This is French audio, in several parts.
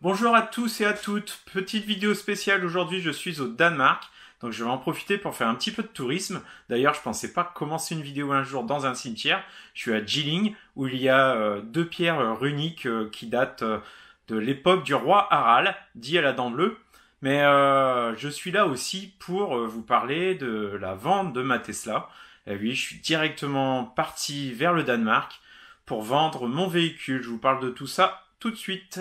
Bonjour à tous et à toutes. Petite vidéo spéciale aujourd'hui, je suis au Danemark. Donc je vais en profiter pour faire un petit peu de tourisme. D'ailleurs, je pensais pas commencer une vidéo un jour dans un cimetière. Je suis à Jilling où il y a euh, deux pierres euh, runiques euh, qui datent de l'époque du roi Harald, dit à la dent bleue. Mais je suis là aussi pour vous parler de la vente de ma Tesla. Et eh oui, je suis directement parti vers le Danemark pour vendre mon véhicule. Je vous parle de tout ça tout de suite.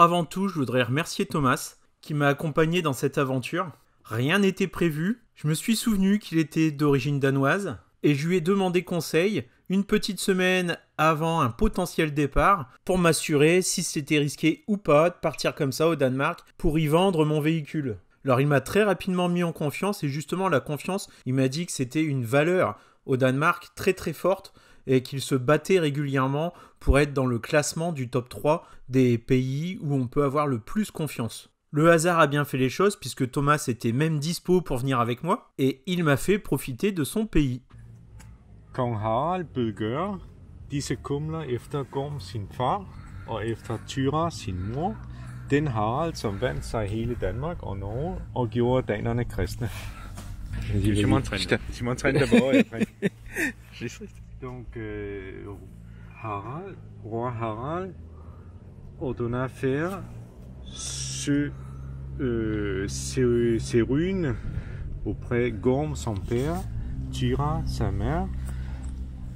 avant tout, je voudrais remercier Thomas qui m'a accompagné dans cette aventure. Rien n'était prévu. Je me suis souvenu qu'il était d'origine danoise et je lui ai demandé conseil une petite semaine avant un potentiel départ pour m'assurer si c'était risqué ou pas de partir comme ça au Danemark pour y vendre mon véhicule. Alors il m'a très rapidement mis en confiance et justement la confiance, il m'a dit que c'était une valeur au Danemark très très forte et qu'il se battait régulièrement pour être dans le classement du top 3 des pays où on peut avoir le plus confiance. Le hasard a bien fait les choses puisque Thomas était même dispo pour venir avec moi et il m'a fait profiter de son pays. Disse kumler efter Gorm sin far og efter Tyra sin mor. Den Harald, som vandt sig hele Danmark og Norge og gjorde danerne kristne. Er Simon er Trinde. Simon Trinde, hvor er jeg? Donc, euh, Harald, roi Harald ordonna faire ce, euh, ces, runes auprès Gorm, son père, Tira sa mère,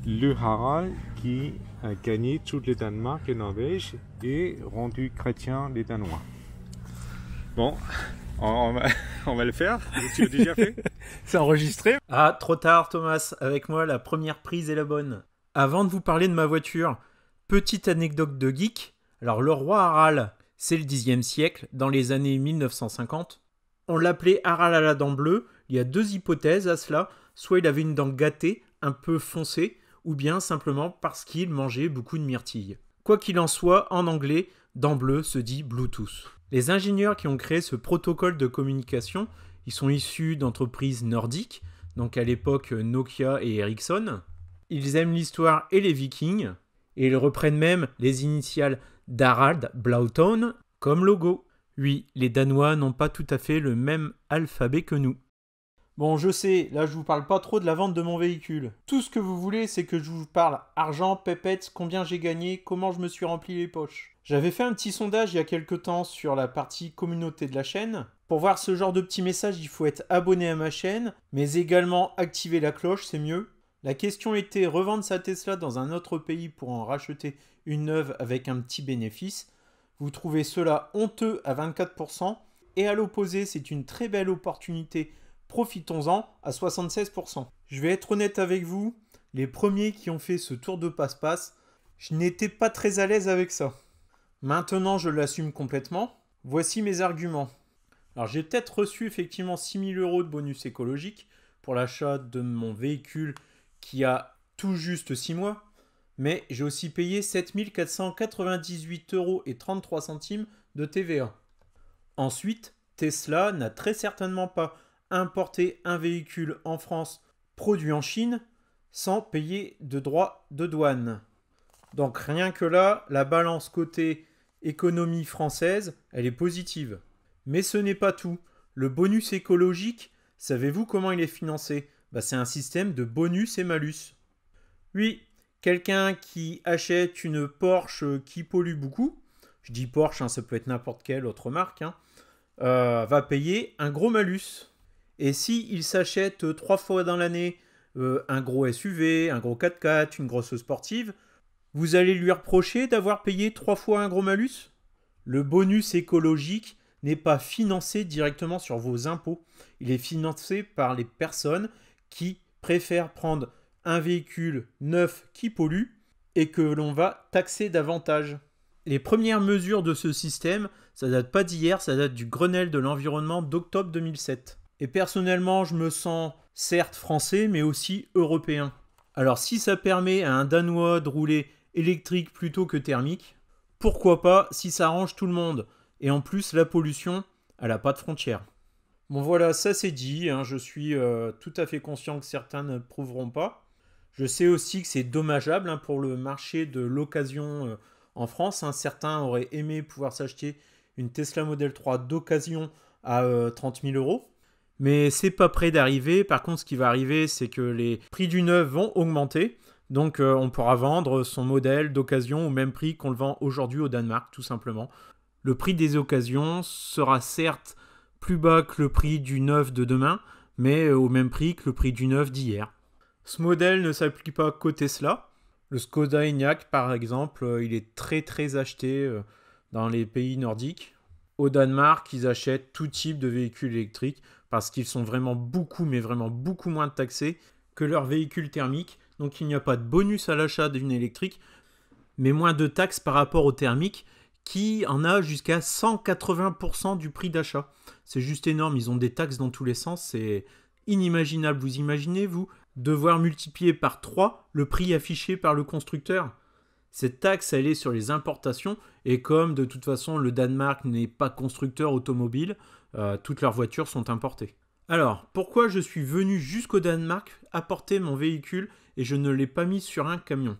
le Harald qui a gagné toutes les Danemark et Norvège et rendu chrétien les Danois. Bon, on, va, on va le faire. Tu l'as déjà fait C'est enregistré Ah, trop tard, Thomas. Avec moi, la première prise est la bonne. Avant de vous parler de ma voiture, petite anecdote de geek. Alors, le roi Haral, c'est le 10e siècle, dans les années 1950. On l'appelait Haral à la dent bleue. Il y a deux hypothèses à cela. Soit il avait une dent gâtée, un peu foncée, ou bien simplement parce qu'il mangeait beaucoup de myrtilles. Quoi qu'il en soit, en anglais, dent bleue se dit Bluetooth. Les ingénieurs qui ont créé ce protocole de communication ils sont issus d'entreprises nordiques, donc à l'époque Nokia et Ericsson. Ils aiment l'histoire et les vikings, et ils reprennent même les initiales d'Harald Blauton comme logo. Oui, les Danois n'ont pas tout à fait le même alphabet que nous. Bon, je sais, là je vous parle pas trop de la vente de mon véhicule. Tout ce que vous voulez, c'est que je vous parle argent, pépettes, combien j'ai gagné, comment je me suis rempli les poches. J'avais fait un petit sondage il y a quelques temps sur la partie communauté de la chaîne. Pour voir ce genre de petits messages, il faut être abonné à ma chaîne, mais également activer la cloche, c'est mieux. La question était revendre sa Tesla dans un autre pays pour en racheter une neuve avec un petit bénéfice. Vous trouvez cela honteux à 24%, et à l'opposé, c'est une très belle opportunité profitons-en à 76%. Je vais être honnête avec vous, les premiers qui ont fait ce tour de passe-passe, je n'étais pas très à l'aise avec ça. Maintenant, je l'assume complètement. Voici mes arguments. Alors, j'ai peut-être reçu effectivement 6000 euros de bonus écologique pour l'achat de mon véhicule qui a tout juste 6 mois, mais j'ai aussi payé 7498 euros et 33 centimes de TVA. Ensuite, Tesla n'a très certainement pas importer un véhicule en France produit en Chine sans payer de droits de douane. Donc rien que là, la balance côté économie française, elle est positive. Mais ce n'est pas tout. Le bonus écologique, savez-vous comment il est financé bah, C'est un système de bonus et malus. Oui, quelqu'un qui achète une Porsche qui pollue beaucoup, je dis Porsche, hein, ça peut être n'importe quelle autre marque, hein, euh, va payer un gros malus. Et s'il il s'achète trois fois dans l'année euh, un gros SUV, un gros 4x4, une grosse sportive, vous allez lui reprocher d'avoir payé trois fois un gros malus Le bonus écologique n'est pas financé directement sur vos impôts, il est financé par les personnes qui préfèrent prendre un véhicule neuf qui pollue et que l'on va taxer davantage. Les premières mesures de ce système, ça date pas d'hier, ça date du Grenelle de l'environnement d'octobre 2007. Et personnellement, je me sens certes français, mais aussi européen. Alors si ça permet à un Danois de rouler électrique plutôt que thermique, pourquoi pas si ça arrange tout le monde Et en plus, la pollution, elle n'a pas de frontières. Bon voilà, ça c'est dit, hein. je suis euh, tout à fait conscient que certains ne prouveront pas. Je sais aussi que c'est dommageable hein, pour le marché de l'occasion euh, en France. Hein. Certains auraient aimé pouvoir s'acheter une Tesla Model 3 d'occasion à 30 euh, 000 euros mais c'est pas près d'arriver. Par contre, ce qui va arriver, c'est que les prix du neuf vont augmenter. Donc euh, on pourra vendre son modèle d'occasion au même prix qu'on le vend aujourd'hui au Danemark, tout simplement. Le prix des occasions sera certes plus bas que le prix du neuf de demain, mais euh, au même prix que le prix du neuf d'hier. Ce modèle ne s'applique pas qu'au Tesla. Le Skoda Enyaq, par exemple, euh, il est très très acheté dans les pays nordiques. Au Danemark, ils achètent tout type de véhicules électriques, parce qu'ils sont vraiment beaucoup, mais vraiment beaucoup moins taxés que leurs véhicules thermiques. Donc il n'y a pas de bonus à l'achat d'une électrique, mais moins de taxes par rapport au thermique qui en a jusqu'à 180% du prix d'achat. C'est juste énorme, ils ont des taxes dans tous les sens, c'est inimaginable. Vous imaginez, vous, devoir multiplier par 3 le prix affiché par le constructeur cette taxe, elle est sur les importations, et comme de toute façon le Danemark n'est pas constructeur automobile, euh, toutes leurs voitures sont importées. Alors, pourquoi je suis venu jusqu'au Danemark apporter mon véhicule et je ne l'ai pas mis sur un camion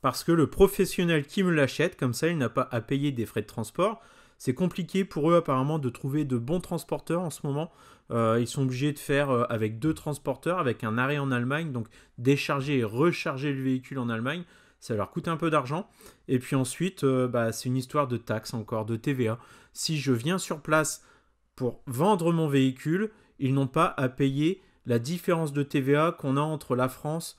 Parce que le professionnel qui me l'achète, comme ça il n'a pas à payer des frais de transport, c'est compliqué pour eux apparemment de trouver de bons transporteurs en ce moment. Euh, ils sont obligés de faire euh, avec deux transporteurs, avec un arrêt en Allemagne, donc décharger et recharger le véhicule en Allemagne, ça leur coûte un peu d'argent. Et puis ensuite, bah, c'est une histoire de taxes encore, de TVA. Si je viens sur place pour vendre mon véhicule, ils n'ont pas à payer la différence de TVA qu'on a entre la France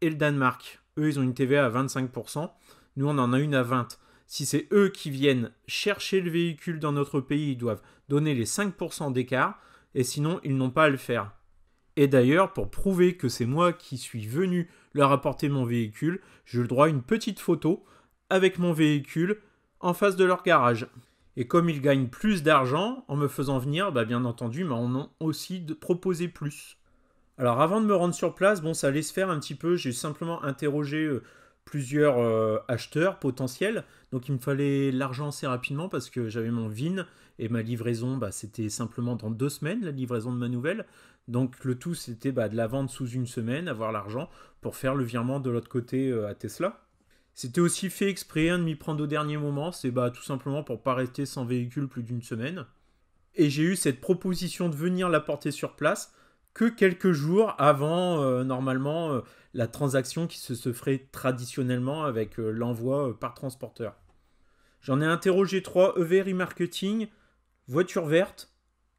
et le Danemark. Eux, ils ont une TVA à 25%, nous, on en a une à 20%. Si c'est eux qui viennent chercher le véhicule dans notre pays, ils doivent donner les 5% d'écart, et sinon, ils n'ont pas à le faire. Et d'ailleurs, pour prouver que c'est moi qui suis venu leur apporter mon véhicule, j'ai le droit une petite photo avec mon véhicule en face de leur garage. Et comme ils gagnent plus d'argent en me faisant venir, bah bien entendu, bah, on on ont aussi proposé plus. Alors avant de me rendre sur place, bon, ça allait se faire un petit peu. J'ai simplement interrogé euh, plusieurs euh, acheteurs potentiels. Donc il me fallait l'argent assez rapidement parce que j'avais mon VIN et ma livraison, bah, c'était simplement dans deux semaines, la livraison de ma nouvelle. Donc le tout, c'était bah, de la vendre sous une semaine, avoir l'argent pour faire le virement de l'autre côté euh, à Tesla. C'était aussi fait exprès de m'y prendre au dernier moment, c'est bah, tout simplement pour pas rester sans véhicule plus d'une semaine. Et j'ai eu cette proposition de venir la porter sur place que quelques jours avant euh, normalement euh, la transaction qui se, ferait traditionnellement avec euh, l'envoi par transporteur. J'en ai interrogé trois EV Marketing, Voiture Verte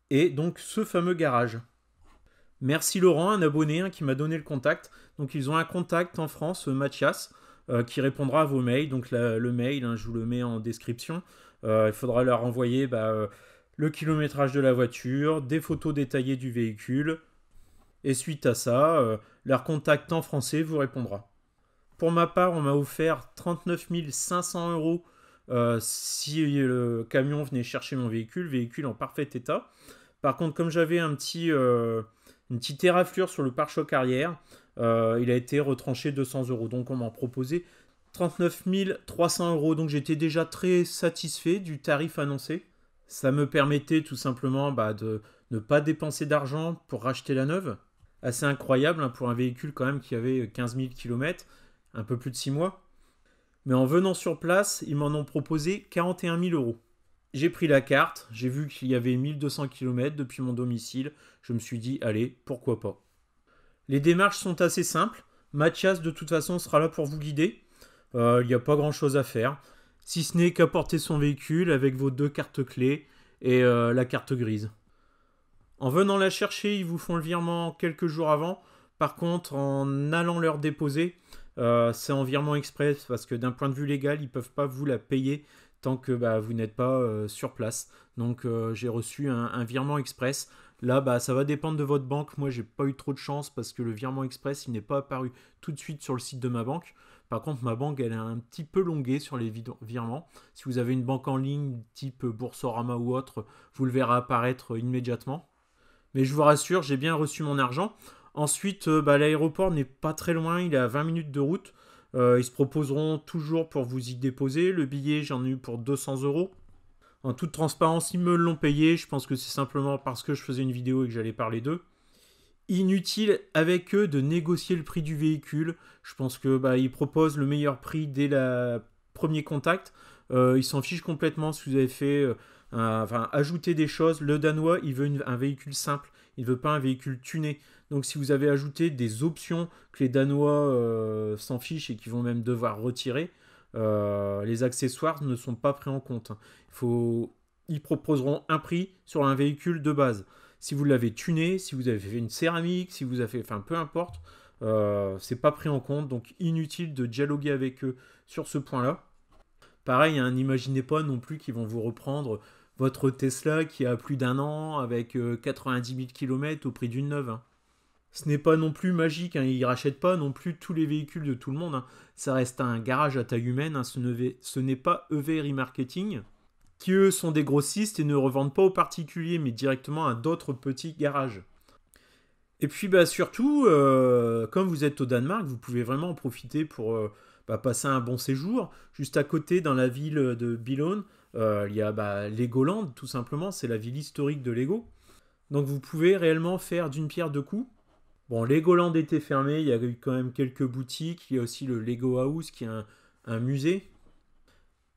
et donc ce fameux garage. Merci Laurent, un abonné hein, qui m'a donné le contact. Donc ils ont un contact en France, Mathias. Euh, qui répondra à vos mails. Donc le mail, hein, je vous le mets en description. Euh, il faudra leur envoyer bah, euh, le kilométrage de la voiture, des photos détaillées du véhicule. Et suite à ça, leur contact en français vous répondra. Pour ma part, on m'a offert 39 500 euros si le camion venait chercher mon véhicule, véhicule en parfait état. Par contre, comme j'avais un petit, une petite éraflure sur le pare-choc arrière, euh, il a été retranché 200 euros. Donc on m'en proposait 39 300 euros. Donc j'étais déjà très satisfait du tarif annoncé. Ça me permettait tout simplement bah, de ne pas dépenser d'argent pour racheter la neuve. Assez incroyable hein, pour un véhicule quand même qui avait 15 000 km, un peu plus de 6 mois. Mais en venant sur place, ils m'en ont proposé 41 000 euros. J'ai pris la carte, j'ai vu qu'il y avait 1200 km depuis mon domicile, je me suis dit, allez, pourquoi pas. Les démarches sont assez simples. Mathias, de toute façon, sera là pour vous guider. Euh, il n'y a pas grand-chose à faire, si ce n'est qu'apporter son véhicule avec vos deux cartes clés et euh, la carte grise. En venant la chercher, ils vous font le virement quelques jours avant. Par contre, en allant leur déposer, euh, c'est en virement express parce que d'un point de vue légal, ils ne peuvent pas vous la payer tant que bah, vous n'êtes pas sur place. Donc j'ai reçu un, un virement express Là, bah, ça va dépendre de votre banque. Moi, j'ai pas eu trop de chance parce que le virement express, il n'est pas apparu tout de suite sur le site de ma banque. Par contre, ma banque, elle est un petit peu longuée sur les virements. Si vous avez une banque en ligne type Boursorama ou autre, vous le verrez apparaître immédiatement. Mais je vous rassure, j'ai bien reçu mon argent. Ensuite, euh, bah, l'aéroport n'est pas très loin, il est à 20 minutes de route. Euh, ils se proposeront toujours pour vous y déposer. Le billet, j'en ai eu pour 200 euros. En toute transparence, ils me l'ont payé. Je pense que c'est simplement parce que je faisais une vidéo et que j'allais parler d'eux. Inutile avec eux de négocier le prix du véhicule. Je pense que bah, ils proposent le meilleur prix dès le premier contact. Euh, ils s'en fichent complètement si vous avez fait, euh, enfin, ajouter des choses. Le Danois, il veut un véhicule simple. Il ne veut pas un véhicule tuné. Donc si vous avez ajouté des options que les Danois euh, s'en fichent et qu'ils vont même devoir retirer, euh, les accessoires ne sont pas pris en compte. Hein. Il faut ils proposeront un prix sur un véhicule de base. Si vous l'avez tuné, si vous avez fait une céramique, si vous avez fait, enfin peu importe, euh, c'est pas pris en compte, donc inutile de dialoguer avec eux sur ce point-là. Pareil, hein, n'imaginez pas non plus qu'ils vont vous reprendre votre Tesla qui a plus d'un an avec 90 000 km au prix d'une neuve. Hein ce n'est pas non plus magique. Hein. Ils ne rachètent pas non plus tous les véhicules de tout le monde. Hein. Ça reste un garage à taille humaine. Hein. Ce n'est pas EV re-marketing qui eux sont des grossistes et ne revendent pas aux particuliers, mais directement à d'autres petits garages. Et puis bah, surtout, euh, comme vous êtes au Danemark, vous pouvez vraiment en profiter pour euh, bah, passer un bon séjour. Juste à côté, dans la ville de Bilon, euh, il y a bah, Legoland, tout simplement. C'est la ville historique de Lego. Donc vous pouvez réellement faire d'une pierre deux coups. Bon, Legoland était fermé, il y a eu quand même quelques boutiques. Il y a aussi le Lego House qui est un, musée.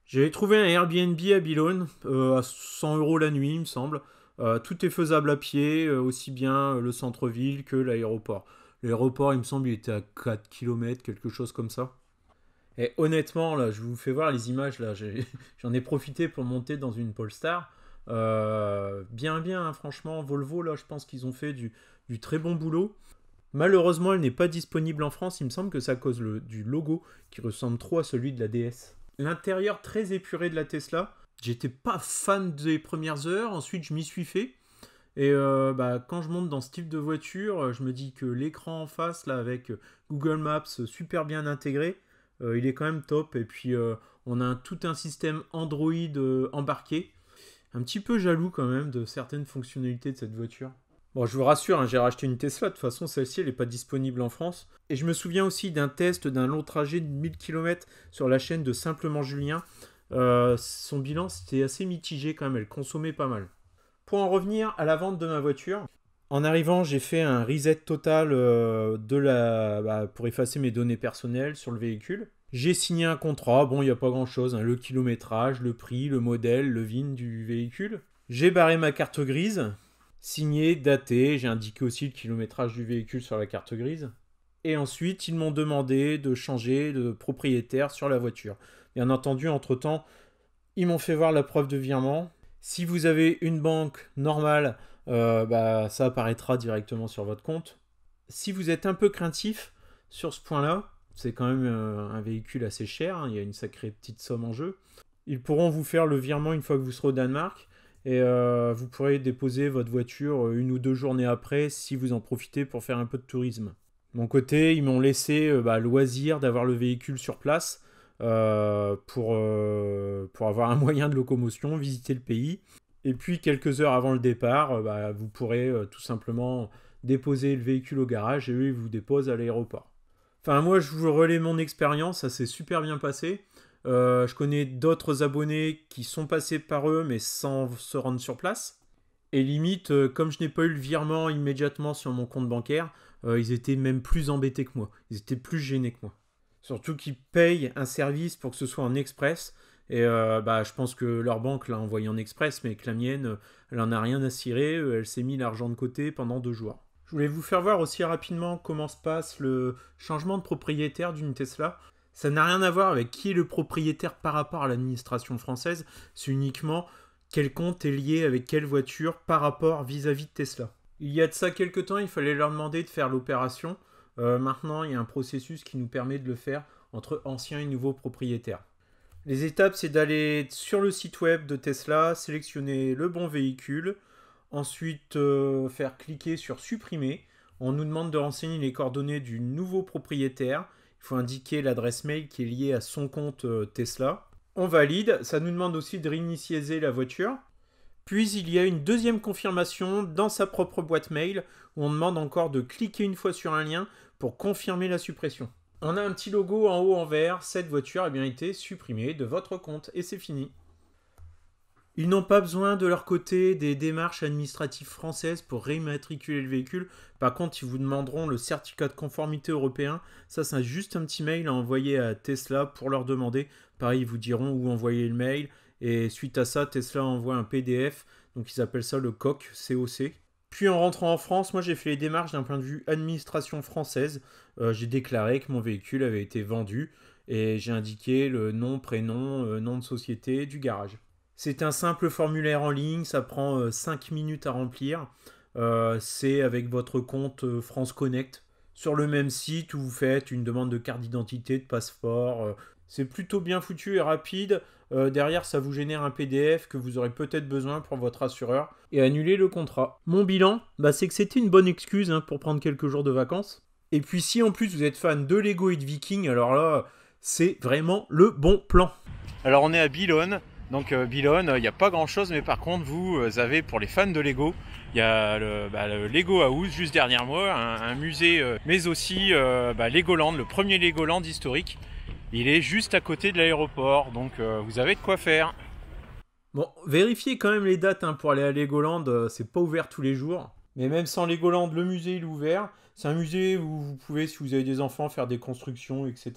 J'avais trouvé un Airbnb à Bilone euh, à 100 euros la nuit, il me semble. Euh, tout est faisable à pied, euh, aussi bien le centre-ville que l'aéroport. L'aéroport, il me semble, il était à 4 km, quelque chose comme ça. Et honnêtement, là, je vous fais voir les images, là, j'en ai, profité pour monter dans une Polestar. bien, bien, hein, franchement, Volvo, là, je pense qu'ils ont fait du très bon boulot. Malheureusement, elle n'est pas disponible en France, il me semble que ça cause du logo qui ressemble trop à celui de la DS. L'intérieur très épuré de la Tesla, j'étais pas fan des premières heures, ensuite je m'y suis fait. Et euh, bah, quand je monte dans ce type de voiture, je me dis que l'écran en face, là, avec Google Maps super bien intégré, euh, il est quand même top. Et puis, euh, on a tout un système Android embarqué. Un petit peu jaloux quand même de certaines fonctionnalités de cette voiture. Bon, je vous rassure, hein, j'ai racheté une Tesla, de toute façon celle-ci elle n'est pas disponible en France. Et je me souviens aussi d'un test d'un long trajet de 1000 km sur la chaîne de Simplement Julien. Euh, son bilan c'était assez mitigé quand même, elle consommait pas mal. Pour en revenir à la vente de ma voiture, en arrivant j'ai fait un reset total euh, de la, bah, pour effacer mes données personnelles sur le véhicule. J'ai signé un contrat, bon il n'y a pas grand chose, hein, le kilométrage, le prix, le modèle, le VIN du véhicule. J'ai barré ma carte grise, signé, daté, j'ai indiqué aussi le kilométrage du véhicule sur la carte grise. Et ensuite, ils m'ont demandé de changer de propriétaire sur la voiture. Bien entendu, entre-temps, ils m'ont fait voir la preuve de virement. Si vous avez une banque normale, euh, bah, ça apparaîtra directement sur votre compte. Si vous êtes un peu craintif sur ce point-là, c'est quand même euh, un véhicule assez cher, hein, il y a une sacrée petite somme en jeu. Ils pourront vous faire le virement une fois que vous serez au Danemark. Et euh, vous pourrez déposer votre voiture euh, une ou deux journées après si vous en profitez pour faire un peu de tourisme. mon côté, ils m'ont laissé euh, bah, loisir d'avoir le véhicule sur place pour, avoir un moyen de locomotion, visiter le pays. Et puis quelques heures avant le départ, bah, vous pourrez tout simplement déposer le véhicule au garage et lui vous dépose à l'aéroport. Enfin moi je vous relais mon expérience, ça s'est super bien passé. Euh, je connais d'autres abonnés qui sont passés par eux, mais sans se rendre sur place. Et limite, euh, comme je n'ai pas eu le virement immédiatement sur mon compte bancaire, euh, ils étaient même plus embêtés que moi. Ils étaient plus gênés que moi. Surtout qu'ils payent un service pour que ce soit en express. Et bah, je pense que leur banque l'a envoyé en express, mais que la mienne, elle n'en a rien à cirer. Elle s'est mis l'argent de côté pendant deux jours. Je voulais vous faire voir aussi rapidement comment se passe le changement de propriétaire d'une Tesla. Ça n'a rien à voir avec qui est le propriétaire par rapport à l'administration française, c'est uniquement quel compte est lié avec quelle voiture par rapport vis-à-vis de Tesla. Il y a de ça quelques temps, il fallait leur demander de faire l'opération. Euh, maintenant, il y a un processus qui nous permet de le faire entre anciens et nouveaux propriétaires. Les étapes, c'est d'aller sur le site web de Tesla, sélectionner le bon véhicule, ensuite euh, faire cliquer sur supprimer. On nous demande de renseigner les coordonnées du nouveau propriétaire, il faut indiquer l'adresse mail qui est liée à son compte euh, Tesla. On valide, ça nous demande aussi de réinitialiser la voiture. Puis il y a une deuxième confirmation dans sa propre boîte mail où on demande encore de cliquer une fois sur un lien pour confirmer la suppression. On a un petit logo en haut en vert, cette voiture eh a bien été supprimée de votre compte et c'est fini. Ils n'ont pas besoin de leur côté des démarches administratives françaises pour réimmatriculer le véhicule. Par contre, ils vous demanderont le certificat de conformité européen. Ça, c'est juste un petit mail à envoyer à Tesla pour leur demander. Pareil, ils vous diront où envoyer le mail. Et suite à ça, Tesla envoie un PDF. Donc, ils appellent ça le COC, COC. Puis en rentrant en France, moi j'ai fait les démarches d'un point de vue administration française. Euh, j'ai déclaré que mon véhicule avait été vendu et j'ai indiqué le nom, prénom, euh, nom de société du garage. C'est un simple formulaire en ligne, ça prend 5 euh, minutes à remplir. Euh, c'est avec votre compte euh, France Connect. Sur le même site où vous faites une demande de carte d'identité, de passeport. C'est plutôt bien foutu et rapide. derrière, ça vous génère un PDF que vous aurez peut-être besoin pour votre assureur et annuler le contrat. Mon bilan, bah, c'est que c'était une bonne excuse hein, pour prendre quelques jours de vacances. Et puis si en plus vous êtes fan de Lego et de Viking, alors là, c'est vraiment le bon plan. Alors on est à Bilone. Donc euh, Bilon, il n'y a pas grand chose, mais par contre, vous euh, avez pour les fans de Lego, il y a le, bah, Lego House juste derrière moi, un, musée, euh, mais aussi bah, Legoland, le premier Legoland historique. Il est juste à côté de l'aéroport, donc vous avez de quoi faire. Bon, vérifiez quand même les dates hein, pour aller à Legoland, c'est pas ouvert tous les jours. Mais même sans Legoland, le musée est ouvert. C'est un musée où vous pouvez, si vous avez des enfants, faire des constructions, etc.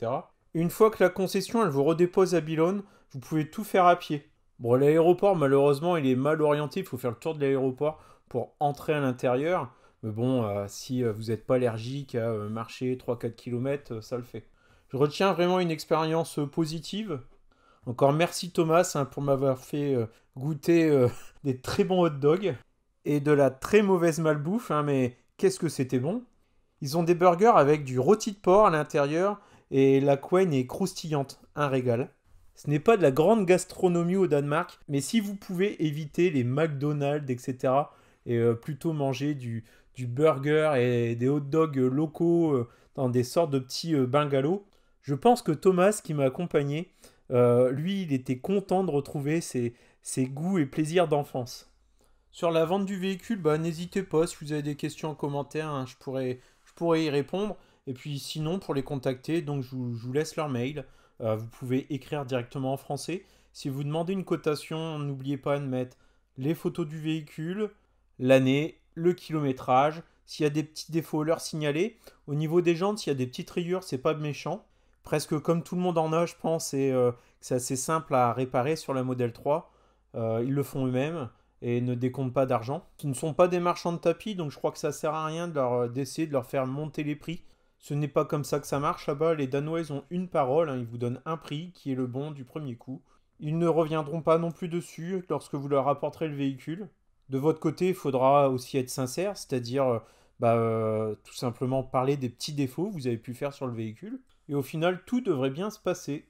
Une fois que la concession elle vous redépose à Bilon, vous pouvez tout faire à pied. Bon, l'aéroport, malheureusement, il est mal orienté. Il faut faire le tour de l'aéroport pour entrer à l'intérieur. Mais bon, euh, si euh, vous n'êtes pas allergique à euh, marcher 3-4 km, ça le fait. Je retiens vraiment une expérience positive. Encore merci Thomas hein, pour m'avoir fait goûter des très bons hot dogs et de la très mauvaise malbouffe, hein, mais qu'est-ce que c'était bon Ils ont des burgers avec du rôti de porc à l'intérieur et la couenne est croustillante, un régal. Ce n'est pas de la grande gastronomie au Danemark, mais si vous pouvez éviter les McDonald's, etc., et euh, plutôt manger du, burger et des hot dogs euh, locaux euh, dans des sortes de petits bungalows, je pense que Thomas, qui m'a accompagné, lui, il était content de retrouver ses, goûts et plaisirs d'enfance. Sur la vente du véhicule, bah, n'hésitez pas, si vous avez des questions en commentaire, hein, je, pourrais, y répondre. Et puis sinon, pour les contacter, donc je vous laisse leur mail. Euh, vous pouvez écrire directement en français. Si vous demandez une cotation, n'oubliez pas de mettre les photos du véhicule, l'année, le kilométrage, s'il y a des petits défauts, leur signaler. Au niveau des jantes, s'il y a des petites rayures, c'est pas méchant. Presque comme tout le monde en a, je pense, et euh, c'est assez simple à réparer sur la modèle euh, 3. ils le font eux-mêmes et ne décomptent pas d'argent. Ce ne sont pas des marchands de tapis, donc je crois que ça sert à rien d'essayer de, leur faire monter les prix. Ce n'est pas comme ça que ça marche là-bas, les Danois ont une parole, hein. ils vous donnent un prix qui est le bon du premier coup. Ils ne reviendront pas non plus dessus lorsque vous leur apporterez le véhicule. De votre côté, il faudra aussi être sincère, c'est-à-dire euh, bah, euh, tout simplement parler des petits défauts que vous avez pu faire sur le véhicule. Et au final, tout devrait bien se passer.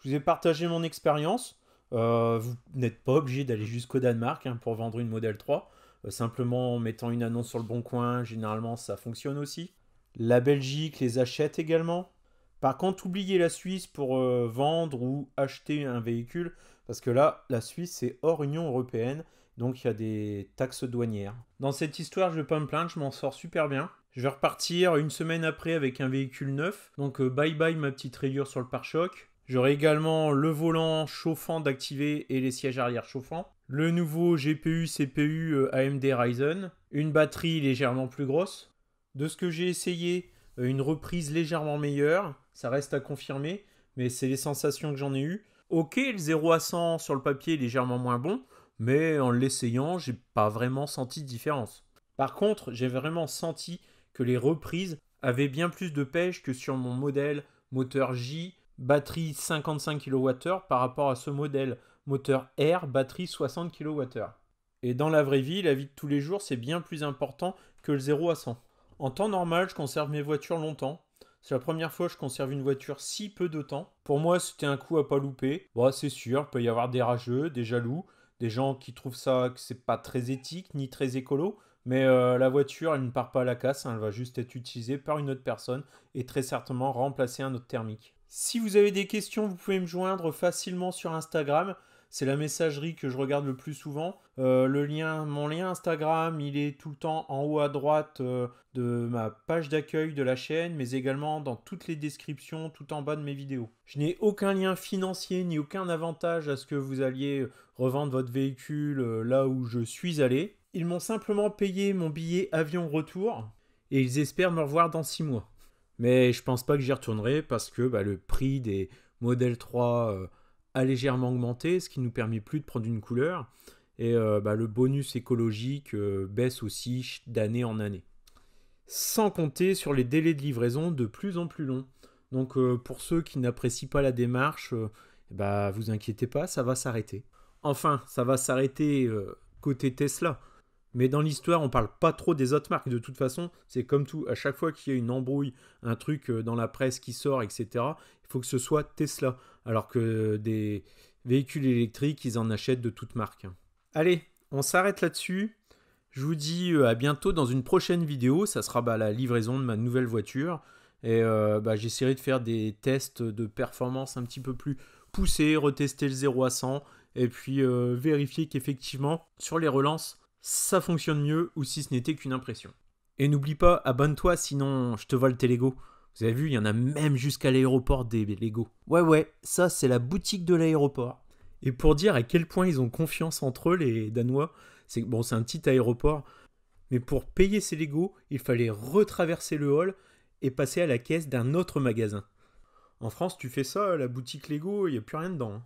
Je vous ai partagé mon expérience. Euh, vous n'êtes pas obligé d'aller jusqu'au Danemark hein, pour vendre une Model 3. simplement en mettant une annonce sur le bon coin, généralement ça fonctionne aussi. La Belgique les achète également. Par contre, oubliez la Suisse pour euh, vendre ou acheter un véhicule, parce que là, la Suisse, c'est hors Union européenne, donc il y a des taxes douanières. Dans cette histoire, je ne vais pas me plaindre, je m'en sors super bien. Je vais repartir une semaine après avec un véhicule neuf, donc euh, bye bye ma petite rayure sur le pare-choc. J'aurai également le volant chauffant d'activer et les sièges arrière chauffants. Le nouveau GPU-CPU euh, AMD Ryzen. Une batterie légèrement plus grosse de ce que j'ai essayé, euh, une reprise légèrement meilleure. Ça reste à confirmer, mais c'est les sensations que j'en ai eues. Ok, le 0 à 100 sur le papier est légèrement moins bon, mais en l'essayant, j'ai pas vraiment senti de différence. Par contre, j'ai vraiment senti que les reprises avaient bien plus de pêche que sur mon modèle moteur J, batterie 55 kWh par rapport à ce modèle moteur R, batterie 60 kWh. Et dans la vraie vie, la vie de tous les jours, c'est bien plus important que le 0 à 100. En temps normal, je conserve mes voitures longtemps. C'est la première fois que je conserve une voiture si peu de temps. Pour moi, c'était un coup à pas louper. Bon, bah, c'est sûr, il peut y avoir des rageux, des jaloux, des gens qui trouvent ça que c'est pas très éthique ni très écolo. Mais euh, la voiture, elle ne part pas à la casse, hein. elle va juste être utilisée par une autre personne et très certainement remplacer un autre thermique. Si vous avez des questions, vous pouvez me joindre facilement sur Instagram. C'est la messagerie que je regarde le plus souvent. Euh, le lien, mon lien Instagram, il est tout le temps en haut à droite euh, de ma page d'accueil de la chaîne, mais également dans toutes les descriptions, tout en bas de mes vidéos. Je n'ai aucun lien financier ni aucun avantage à ce que vous alliez revendre votre véhicule euh, là où je suis allé. Ils m'ont simplement payé mon billet avion retour et ils espèrent me revoir dans six mois. Mais je pense pas que j'y retournerai parce que bah, le prix des modèles 3 a légèrement augmenté, ce qui nous permet plus de prendre une couleur. Et euh, bah, le bonus écologique euh, baisse aussi d'année en année. Sans compter sur les délais de livraison de plus en plus longs. Donc euh, pour ceux qui n'apprécient pas la démarche, eh bah, vous inquiétez pas, ça va s'arrêter. Enfin, ça va s'arrêter côté Tesla. Mais dans l'histoire, on parle pas trop des autres marques. De toute façon, c'est comme tout. À chaque fois qu'il y a une embrouille, un truc euh, dans la presse qui sort, etc., il faut que ce soit Tesla. Alors que des véhicules électriques, ils en achètent de toutes marques. Hein. Allez, on s'arrête là-dessus. Je vous dis euh, à bientôt dans une prochaine vidéo. Ça sera bah, la livraison de ma nouvelle voiture. Et euh, bah, j'essaierai de faire des tests de performance un petit peu plus poussés, retester le 0 à 100 et puis vérifier qu'effectivement, sur les relances, ça fonctionne mieux ou si ce n'était qu'une impression. Et n'oublie pas, abonne-toi sinon je te vole tes Lego. Vous avez vu, il y en a même jusqu'à l'aéroport des Lego. Ouais ouais, ça c'est la boutique de l'aéroport. Et pour dire à quel point ils ont confiance entre eux les Danois, c'est bon, c'est un petit aéroport, mais pour payer ses Lego, il fallait retraverser le hall et passer à la caisse d'un autre magasin. En France, tu fais ça, la boutique Lego, il n'y a plus rien dedans. Hein.